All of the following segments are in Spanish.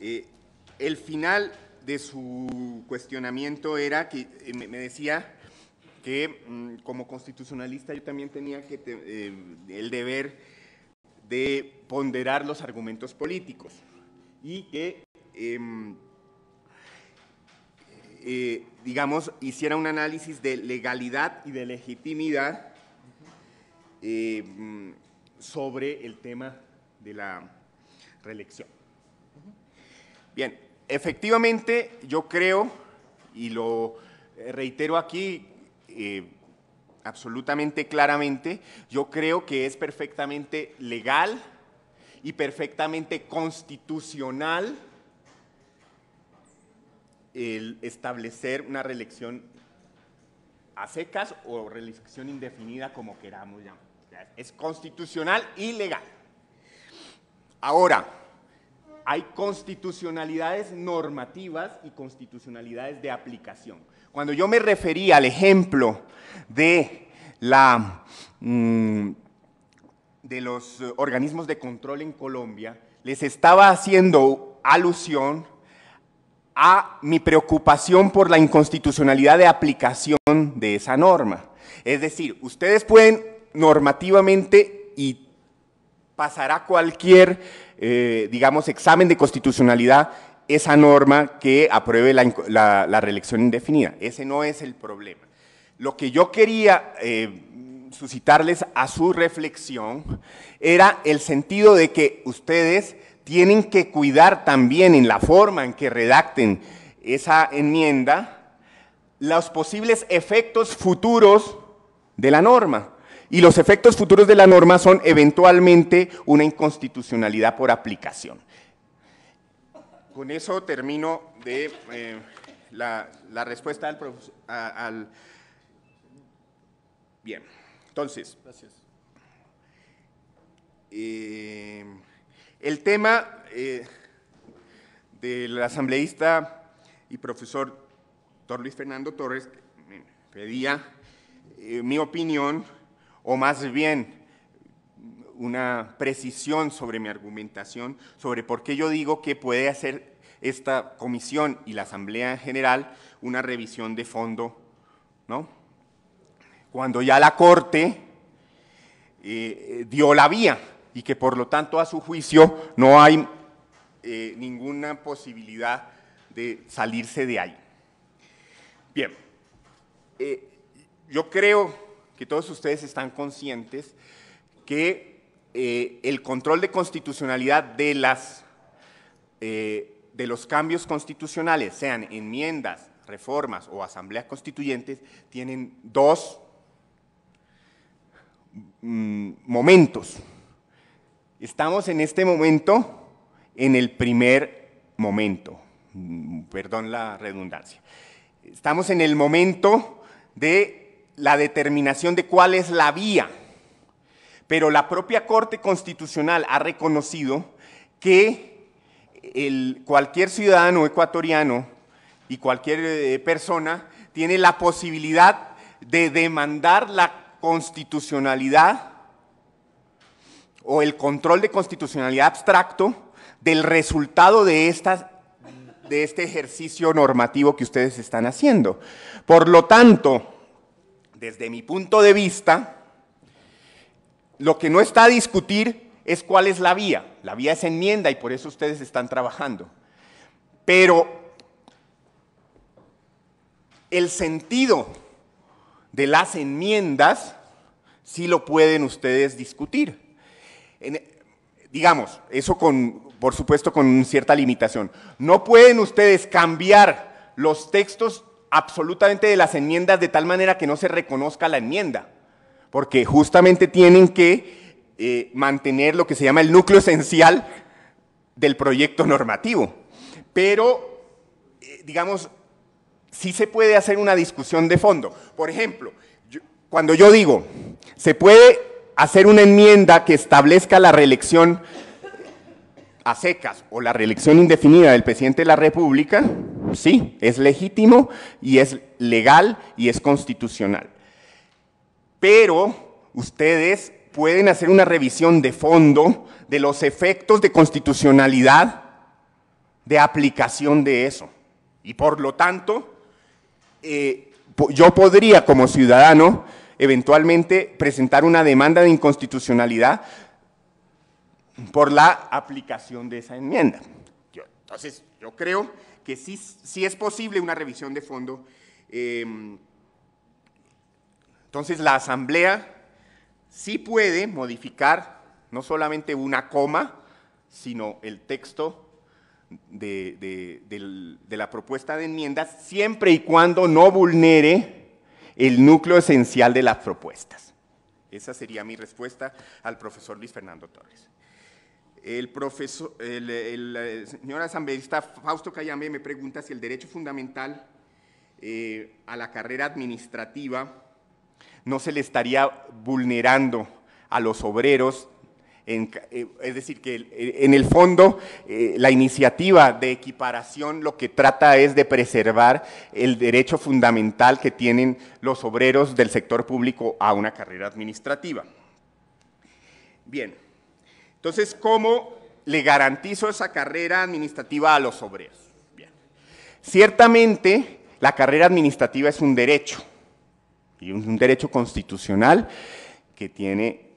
Eh, el final de su cuestionamiento era que eh, me decía que mm, como constitucionalista yo también tenía eh, el deber de ponderar los argumentos políticos y que, em, digamos, hiciera un análisis de legalidad y de legitimidad mm, sobre el tema de la reelección. Bien, efectivamente yo creo, y lo eh, reitero aquí eh, absolutamente claramente, yo creo que es perfectamente legal y perfectamente constitucional el establecer una reelección a secas o reelección indefinida, como queramos llamar. Es constitucional y legal. Ahora, hay constitucionalidades normativas y constitucionalidades de aplicación. Cuando yo me refería al ejemplo de, la, mm, de los organismos de control en Colombia, les estaba haciendo alusión a mi preocupación por la inconstitucionalidad de aplicación de esa norma. Es decir, ustedes pueden normativamente y pasará cualquier, eh, digamos, examen de constitucionalidad esa norma que apruebe la, reelección indefinida. Ese no es el problema. Lo que yo quería eh, suscitarles a su reflexión era el sentido de que ustedes tienen que cuidar también en la forma en que redacten esa enmienda los posibles efectos futuros de la norma y los efectos futuros de la norma son eventualmente una inconstitucionalidad por aplicación. Con eso termino de eh, la, respuesta al, Bien, entonces. Eh, el tema eh, del asambleísta y profesor Luis Fernando Torres pedía mi opinión o más bien una precisión sobre mi argumentación, sobre por qué yo digo que puede hacer esta comisión y la Asamblea en general una revisión de fondo, ¿no? Cuando ya la Corte eh, dio la vía y que por lo tanto a su juicio no hay eh, ninguna posibilidad de salirse de ahí. Bien, eh, yo creo que todos ustedes están conscientes que eh, el control de constitucionalidad de, las, eh, de los cambios constitucionales, sean enmiendas, reformas o asambleas constituyentes, tienen dos mm, momentos. Estamos en este momento en el primer momento, mm, perdón la redundancia. Estamos en el momento de la determinación de cuál es la vía, pero la propia Corte Constitucional ha reconocido que cualquier ciudadano ecuatoriano y cualquier eh, persona tiene la posibilidad de demandar la constitucionalidad o el control de constitucionalidad abstracto del resultado de de este ejercicio normativo que ustedes están haciendo. Por lo tanto, desde mi punto de vista, lo que no está a discutir es cuál es la vía. La vía es enmienda y por eso ustedes están trabajando. Pero el sentido de las enmiendas sí lo pueden ustedes discutir. digamos, eso con, por supuesto con cierta limitación. No pueden ustedes cambiar los textos absolutamente de las enmiendas de tal manera que no se reconozca la enmienda, porque justamente tienen que eh, mantener lo que se llama el núcleo esencial del proyecto normativo. Pero, eh, digamos, sí se puede hacer una discusión de fondo. Por ejemplo, cuando yo digo, se puede hacer una enmienda que establezca la reelección a secas o la reelección indefinida del presidente de la República, Sí, es legítimo y es legal y es constitucional. Pero ustedes pueden hacer una revisión de fondo de los efectos de constitucionalidad de aplicación de eso. Y por lo tanto, eh, yo podría como ciudadano eventualmente presentar una demanda de inconstitucionalidad por la aplicación de esa enmienda. entonces, yo creo que sí, es posible una revisión de fondo. Em, entonces la Asamblea sí puede modificar no solamente una coma, sino el texto de, de la propuesta de enmiendas, siempre y cuando no vulnere el núcleo esencial de las propuestas. Esa sería mi respuesta al profesor Luis Fernando Torres. El profesor, el, señor asambleísta Fausto Cayambe me pregunta si el derecho fundamental eh, a la carrera administrativa no se le estaría vulnerando a los obreros. Eh, es decir, que eh, en el fondo la iniciativa de equiparación lo que trata es de preservar el derecho fundamental que tienen los obreros del sector público a una carrera administrativa. Bien. Entonces, ¿cómo le garantizo esa carrera administrativa a los obreros? Bien. Ciertamente, la carrera administrativa es un derecho, y un derecho constitucional que tiene,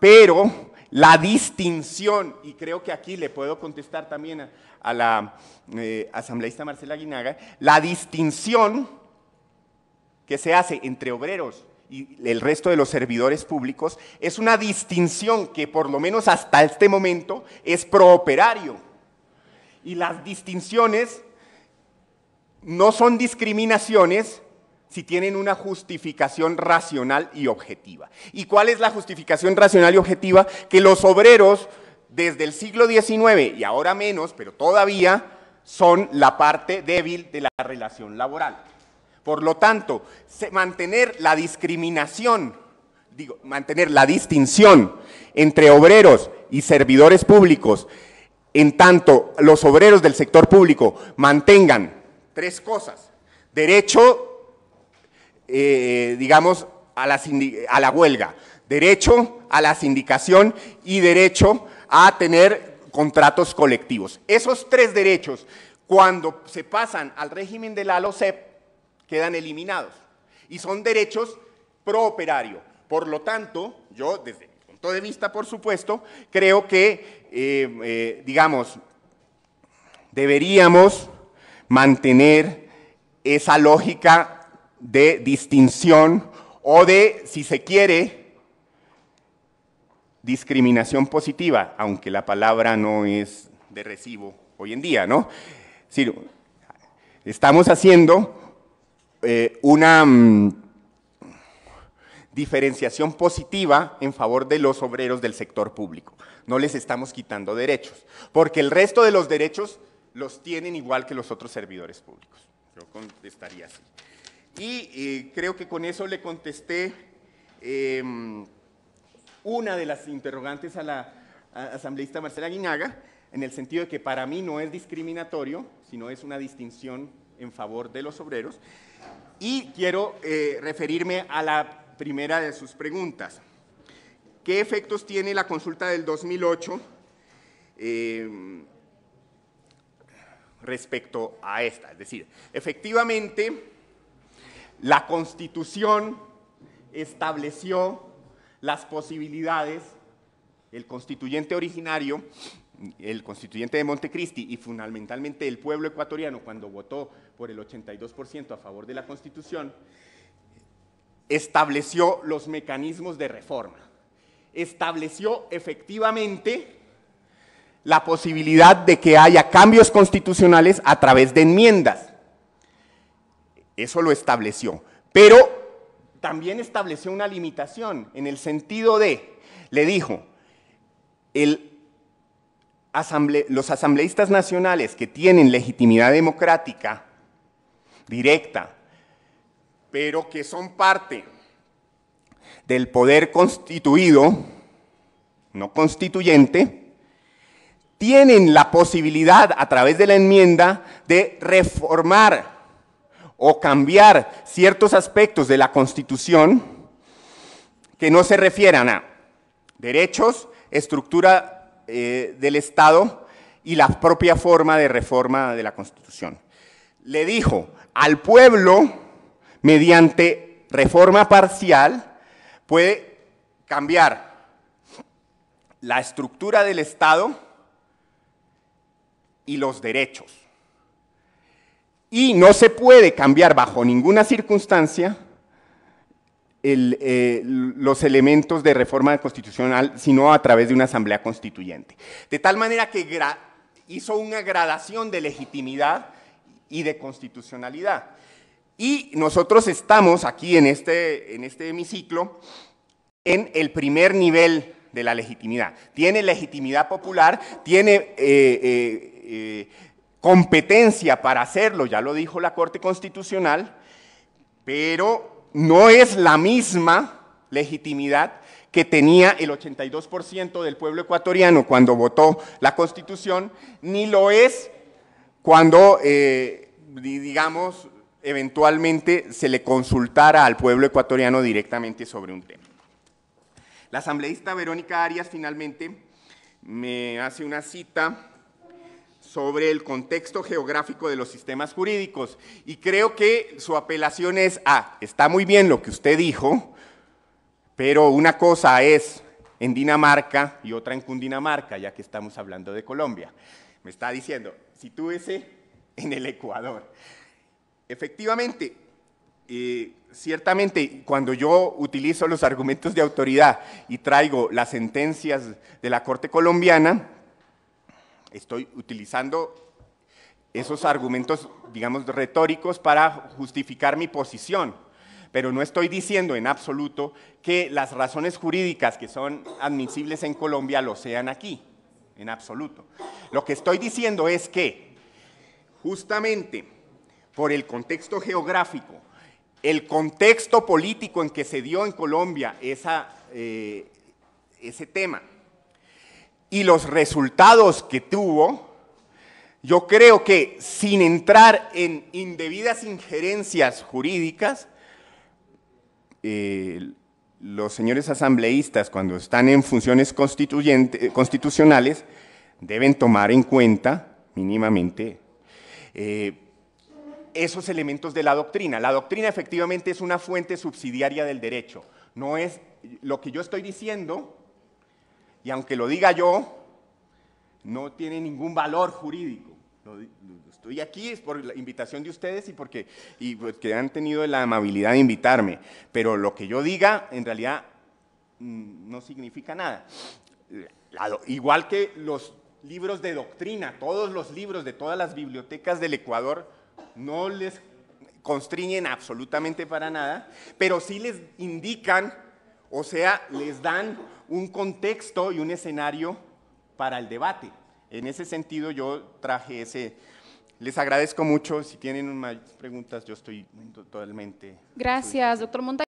pero la distinción, y creo que aquí le puedo contestar también a, la eh, asambleísta Marcela Guinaga, la distinción que se hace entre obreros y el resto de los servidores públicos, es una distinción que por lo menos hasta este momento es prooperario. Y las distinciones no son discriminaciones si tienen una justificación racional y objetiva. ¿Y cuál es la justificación racional y objetiva? Que los obreros desde el siglo XIX y ahora menos, pero todavía, son la parte débil de la relación laboral. Por lo tanto, mantener la discriminación, digo, mantener la distinción entre obreros y servidores públicos, en tanto los obreros del sector público mantengan tres cosas, derecho, eh, digamos, a la, a la huelga, derecho a la sindicación y derecho a tener contratos colectivos. Esos tres derechos, cuando se pasan al régimen de la LOCEP, quedan eliminados y son derechos pro operario. Por lo tanto, yo desde mi punto de vista, por supuesto, creo que, eh, eh, digamos, deberíamos mantener esa lógica de distinción o de, si se quiere, discriminación positiva, aunque la palabra no es de recibo hoy en día, ¿no? estamos haciendo eh, una mm, diferenciación positiva en favor de los obreros del sector público. No les estamos quitando derechos, porque el resto de los derechos los tienen igual que los otros servidores públicos. Yo contestaría así. Y eh, creo que con eso le contesté em, una de las interrogantes a la asambleísta Marcela Guinaga, en el sentido de que para mí no es discriminatorio, sino es una distinción en favor de los obreros. Y quiero eh, referirme a la primera de sus preguntas. ¿Qué efectos tiene la consulta del 2008 em, respecto a esta? Es decir, efectivamente, la Constitución estableció las posibilidades, el constituyente originario el constituyente de Montecristi y fundamentalmente el pueblo ecuatoriano cuando votó por el 82% a favor de la constitución, estableció los mecanismos de reforma, estableció efectivamente la posibilidad de que haya cambios constitucionales a través de enmiendas. Eso lo estableció. Pero también estableció una limitación en el sentido de, le dijo, el los asambleístas nacionales que tienen legitimidad democrática directa, pero que son parte del poder constituido, no constituyente, tienen la posibilidad a través de la enmienda de reformar o cambiar ciertos aspectos de la Constitución que no se refieran a derechos, estructura eh, del Estado y la propia forma de reforma de la Constitución. Le dijo al pueblo, mediante reforma parcial, puede cambiar la estructura del Estado y los derechos. Y no se puede cambiar bajo ninguna circunstancia eh, los elementos de reforma constitucional, sino a través de una asamblea constituyente. De tal manera que hizo una gradación de legitimidad y de constitucionalidad. Y nosotros estamos aquí en este, en este hemiciclo en el primer nivel de la legitimidad. Tiene legitimidad popular, tiene eh, eh, competencia para hacerlo, ya lo dijo la Corte Constitucional, pero no es la misma legitimidad que tenía el 82% del pueblo ecuatoriano cuando votó la constitución, ni lo es cuando, eh, digamos, eventualmente se le consultara al pueblo ecuatoriano directamente sobre un tema. La asambleísta Verónica Arias finalmente me hace una cita sobre el contexto geográfico de los sistemas jurídicos. Y creo que su apelación es a, ah, está muy bien lo que usted dijo, pero una cosa es en Dinamarca y otra en Cundinamarca, ya que estamos hablando de Colombia. Me está diciendo, sitúese en el Ecuador. Efectivamente, eh, ciertamente cuando yo utilizo los argumentos de autoridad y traigo las sentencias de la Corte colombiana, Estoy utilizando esos argumentos, digamos, retóricos para justificar mi posición, pero no estoy diciendo en absoluto que las razones jurídicas que son admisibles en Colombia lo sean aquí, en absoluto. Lo que estoy diciendo es que justamente por el contexto geográfico, el contexto político en que se dio en Colombia eh, ese tema, y los resultados que tuvo, yo creo que sin entrar en indebidas injerencias jurídicas, eh, los señores asambleístas cuando están en funciones constitucionales deben tomar en cuenta mínimamente eh, esos elementos de la doctrina. La doctrina efectivamente es una fuente subsidiaria del derecho. No es lo que yo estoy diciendo, y aunque lo diga yo, no tiene ningún valor jurídico. Estoy aquí por la invitación de ustedes y porque y porque pues, han tenido la amabilidad de invitarme, pero lo que yo diga en realidad mm, no significa nada. Igual que los libros de doctrina, todos los libros de todas las bibliotecas del Ecuador no les constriñen absolutamente para nada, pero sí les indican, o sea, les dan un contexto y un escenario para el debate. En ese sentido yo traje ese... Les agradezco mucho. Si tienen más preguntas, yo estoy totalmente... Gracias, doctor Montaño.